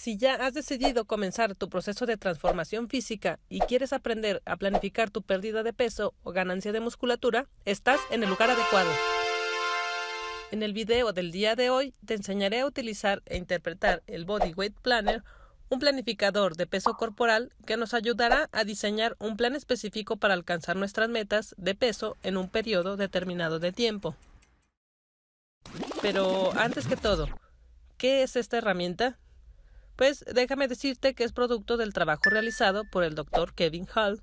si ya has decidido comenzar tu proceso de transformación física y quieres aprender a planificar tu pérdida de peso o ganancia de musculatura, estás en el lugar adecuado. En el video del día de hoy te enseñaré a utilizar e interpretar el Body Weight Planner, un planificador de peso corporal que nos ayudará a diseñar un plan específico para alcanzar nuestras metas de peso en un periodo determinado de tiempo. Pero antes que todo, ¿qué es esta herramienta? Pues déjame decirte que es producto del trabajo realizado por el doctor Kevin Hall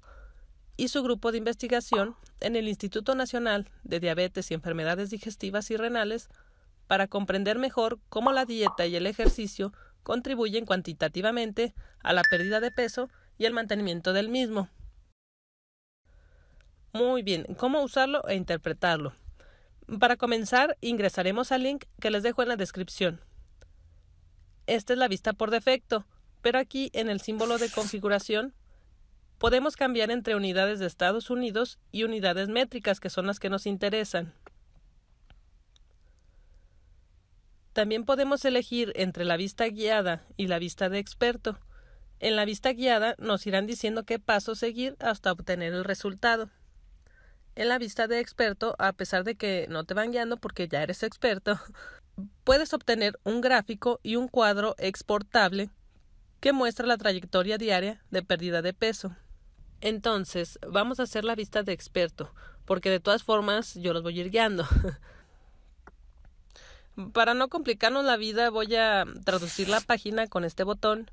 y su grupo de investigación en el Instituto Nacional de Diabetes y Enfermedades Digestivas y Renales para comprender mejor cómo la dieta y el ejercicio contribuyen cuantitativamente a la pérdida de peso y el mantenimiento del mismo. Muy bien, ¿cómo usarlo e interpretarlo? Para comenzar, ingresaremos al link que les dejo en la descripción. Esta es la vista por defecto, pero aquí en el símbolo de configuración podemos cambiar entre unidades de Estados Unidos y unidades métricas, que son las que nos interesan. También podemos elegir entre la vista guiada y la vista de experto. En la vista guiada nos irán diciendo qué paso seguir hasta obtener el resultado. En la vista de experto, a pesar de que no te van guiando porque ya eres experto, puedes obtener un gráfico y un cuadro exportable que muestra la trayectoria diaria de pérdida de peso. Entonces, vamos a hacer la vista de experto, porque de todas formas yo los voy a ir guiando. para no complicarnos la vida, voy a traducir la página con este botón,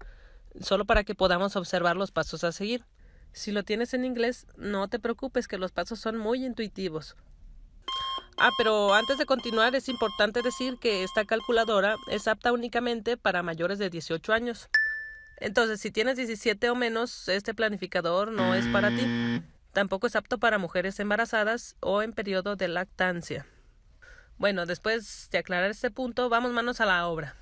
solo para que podamos observar los pasos a seguir. Si lo tienes en inglés, no te preocupes que los pasos son muy intuitivos. Ah, pero antes de continuar es importante decir que esta calculadora es apta únicamente para mayores de 18 años. Entonces, si tienes 17 o menos, este planificador no es para ti. Tampoco es apto para mujeres embarazadas o en periodo de lactancia. Bueno, después de aclarar este punto, vamos manos a la obra.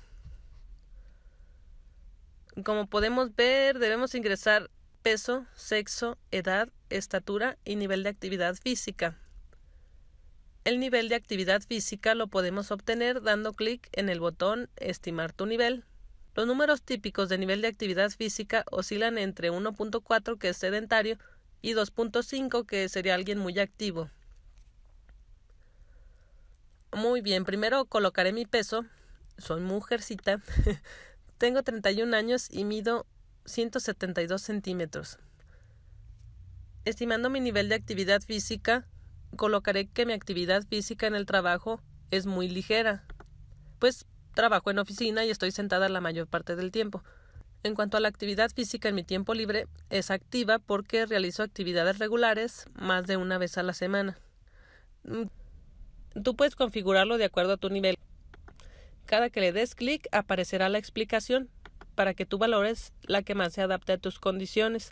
Como podemos ver, debemos ingresar peso, sexo, edad, estatura y nivel de actividad física. El nivel de actividad física lo podemos obtener dando clic en el botón Estimar tu nivel. Los números típicos de nivel de actividad física oscilan entre 1.4 que es sedentario y 2.5 que sería alguien muy activo. Muy bien, primero colocaré mi peso. Soy mujercita. Tengo 31 años y mido 172 centímetros. Estimando mi nivel de actividad física, colocaré que mi actividad física en el trabajo es muy ligera, pues trabajo en oficina y estoy sentada la mayor parte del tiempo. En cuanto a la actividad física en mi tiempo libre, es activa porque realizo actividades regulares más de una vez a la semana. Mm, tú puedes configurarlo de acuerdo a tu nivel. Cada que le des clic aparecerá la explicación para que tú valores la que más se adapte a tus condiciones.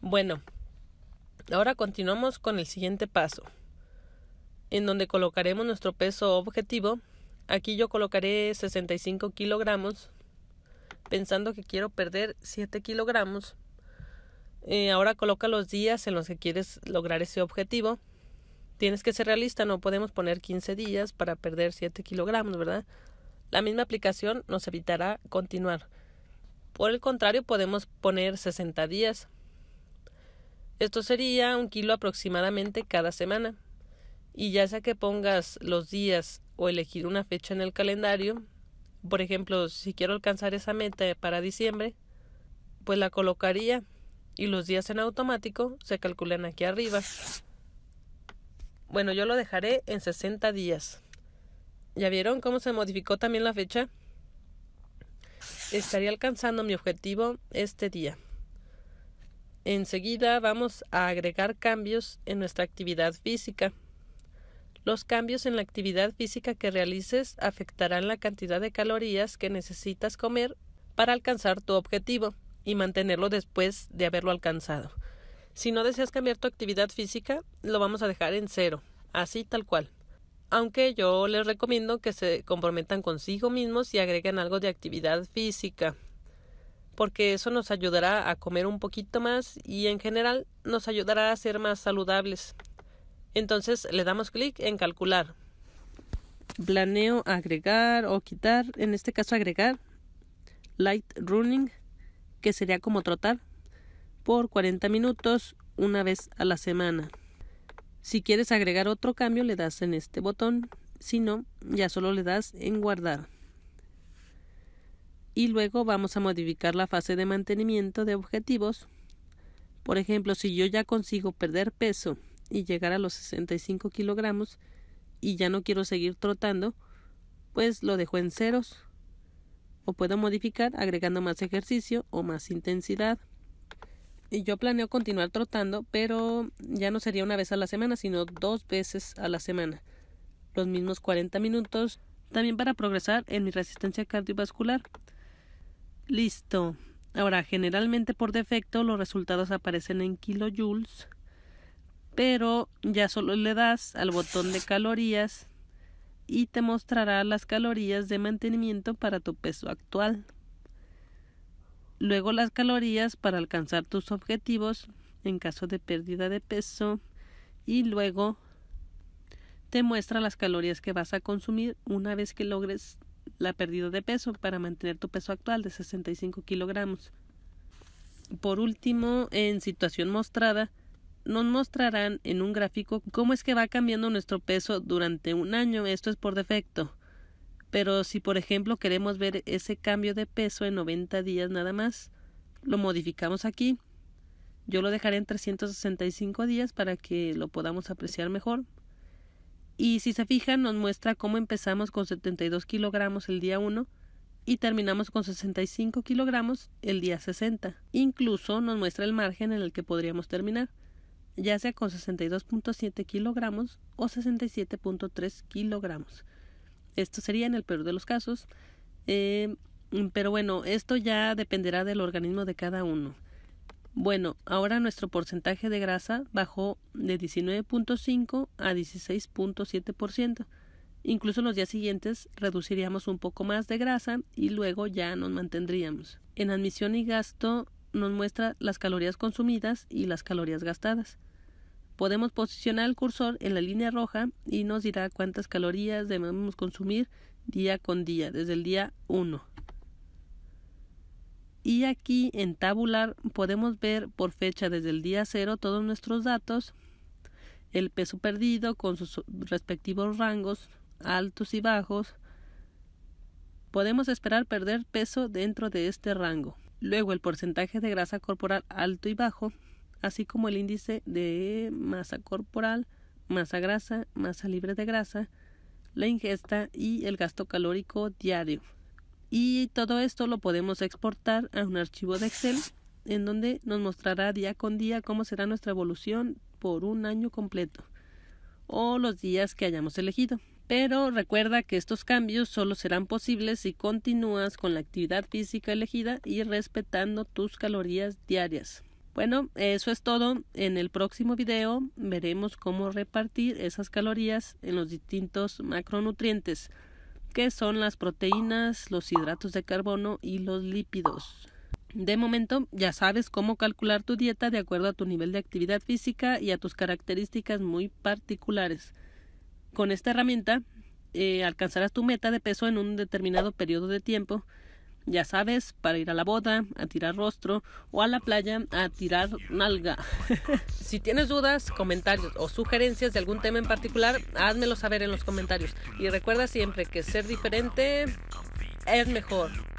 Bueno, Ahora continuamos con el siguiente paso, en donde colocaremos nuestro peso objetivo. Aquí yo colocaré 65 kilogramos, pensando que quiero perder 7 kilogramos. Eh, ahora coloca los días en los que quieres lograr ese objetivo. Tienes que ser realista, no podemos poner 15 días para perder 7 kilogramos, ¿verdad? La misma aplicación nos evitará continuar. Por el contrario, podemos poner 60 días esto sería un kilo aproximadamente cada semana. Y ya sea que pongas los días o elegir una fecha en el calendario, por ejemplo, si quiero alcanzar esa meta para diciembre, pues la colocaría y los días en automático se calculan aquí arriba. Bueno, yo lo dejaré en 60 días. ¿Ya vieron cómo se modificó también la fecha? Estaría alcanzando mi objetivo este día. Enseguida vamos a agregar cambios en nuestra actividad física. Los cambios en la actividad física que realices afectarán la cantidad de calorías que necesitas comer para alcanzar tu objetivo y mantenerlo después de haberlo alcanzado. Si no deseas cambiar tu actividad física, lo vamos a dejar en cero, así tal cual. Aunque yo les recomiendo que se comprometan consigo mismos y agreguen algo de actividad física porque eso nos ayudará a comer un poquito más y en general nos ayudará a ser más saludables. Entonces le damos clic en calcular. Planeo agregar o quitar, en este caso agregar light running, que sería como trotar, por 40 minutos una vez a la semana. Si quieres agregar otro cambio le das en este botón, si no, ya solo le das en guardar y luego vamos a modificar la fase de mantenimiento de objetivos. Por ejemplo, si yo ya consigo perder peso y llegar a los 65 kilogramos y ya no quiero seguir trotando, pues lo dejo en ceros. O puedo modificar agregando más ejercicio o más intensidad. Y yo planeo continuar trotando, pero ya no sería una vez a la semana, sino dos veces a la semana. Los mismos 40 minutos, también para progresar en mi resistencia cardiovascular. Listo. Ahora, generalmente por defecto los resultados aparecen en kilojoules, pero ya solo le das al botón de calorías y te mostrará las calorías de mantenimiento para tu peso actual. Luego las calorías para alcanzar tus objetivos en caso de pérdida de peso y luego te muestra las calorías que vas a consumir una vez que logres la pérdida de peso para mantener tu peso actual de 65 kilogramos. Por último, en situación mostrada, nos mostrarán en un gráfico cómo es que va cambiando nuestro peso durante un año. Esto es por defecto. Pero si por ejemplo queremos ver ese cambio de peso en 90 días nada más, lo modificamos aquí. Yo lo dejaré en 365 días para que lo podamos apreciar mejor. Y si se fijan, nos muestra cómo empezamos con 72 kilogramos el día 1 y terminamos con 65 kilogramos el día 60. Incluso nos muestra el margen en el que podríamos terminar, ya sea con 62.7 kilogramos o 67.3 kilogramos. Esto sería en el peor de los casos. Eh, pero bueno, esto ya dependerá del organismo de cada uno. Bueno, ahora nuestro porcentaje de grasa bajó de 19.5 a 16.7%. Incluso los días siguientes reduciríamos un poco más de grasa y luego ya nos mantendríamos. En admisión y gasto nos muestra las calorías consumidas y las calorías gastadas. Podemos posicionar el cursor en la línea roja y nos dirá cuántas calorías debemos consumir día con día, desde el día 1. Y aquí en tabular podemos ver por fecha desde el día cero todos nuestros datos, el peso perdido con sus respectivos rangos altos y bajos. Podemos esperar perder peso dentro de este rango. Luego el porcentaje de grasa corporal alto y bajo, así como el índice de masa corporal, masa grasa, masa libre de grasa, la ingesta y el gasto calórico diario. Y todo esto lo podemos exportar a un archivo de Excel en donde nos mostrará día con día cómo será nuestra evolución por un año completo o los días que hayamos elegido. Pero recuerda que estos cambios solo serán posibles si continúas con la actividad física elegida y respetando tus calorías diarias. Bueno, eso es todo. En el próximo video veremos cómo repartir esas calorías en los distintos macronutrientes que son las proteínas, los hidratos de carbono y los lípidos. De momento ya sabes cómo calcular tu dieta de acuerdo a tu nivel de actividad física y a tus características muy particulares. Con esta herramienta eh, alcanzarás tu meta de peso en un determinado periodo de tiempo ya sabes, para ir a la boda, a tirar rostro o a la playa a tirar nalga. si tienes dudas, comentarios o sugerencias de algún tema en particular, házmelo saber en los comentarios. Y recuerda siempre que ser diferente es mejor.